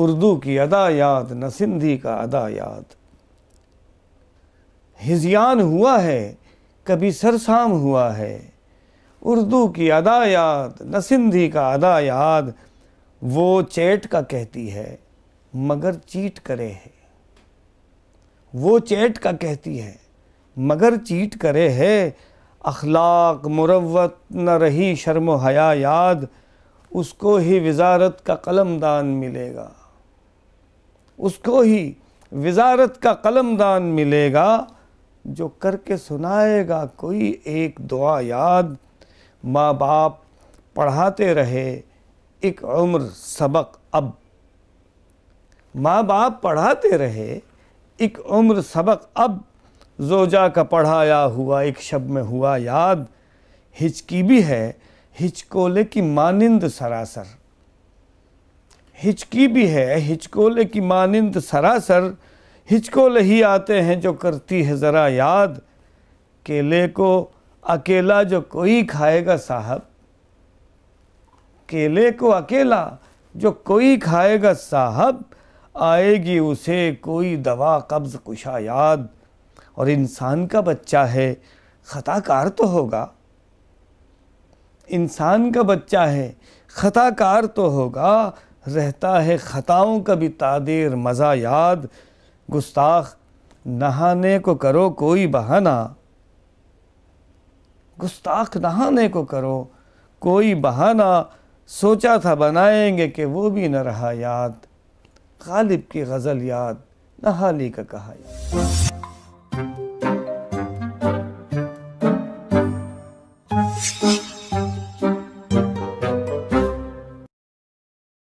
उर्दू की अदा याद न सिंधी का अदा याद हिजियान हुआ है कभी सरसाम हुआ है उर्दू की अदा याद न सिंधी का अदा याद वो चैट का कहती है मगर चीट करे है वो चैट का कहती है मगर चीट करे है अखलाक मुरवत न रही शर्म हया याद उसको ही वजारत का कलमदान मिलेगा उसको ही वजारत का कलमदान मिलेगा जो करके सुनाएगा कोई एक दुआ याद माँ बाप पढ़ाते रहे एक उम्र सबक अब माँ बाप पढ़ाते रहे एक उम्र सबक अब जोजा का पढ़ाया हुआ एक शब में हुआ याद हिचकी भी है हिचकोले की मानिंद सरासर हिचकी भी है हिचकोले की मानंद सरासर हिचकोले ही आते हैं जो करती है ज़रा याद केले को अकेला जो कोई खाएगा साहब केले को अकेला जो कोई खाएगा साहब आएगी उसे कोई दवा कब्ज़ कुशा याद और इंसान का बच्चा है ख़ताकार तो होगा इंसान का बच्चा है ख़ताकार तो होगा रहता है ख़ताओं का भी तादीर मज़ा याद गुस्ताख नहाने को करो कोई बहाना गुस्ताख नहाने को करो कोई बहाना सोचा था बनाएंगे कि वो भी न रहा याद गालिब की गज़ल याद नहाली का कहा याद Thank you.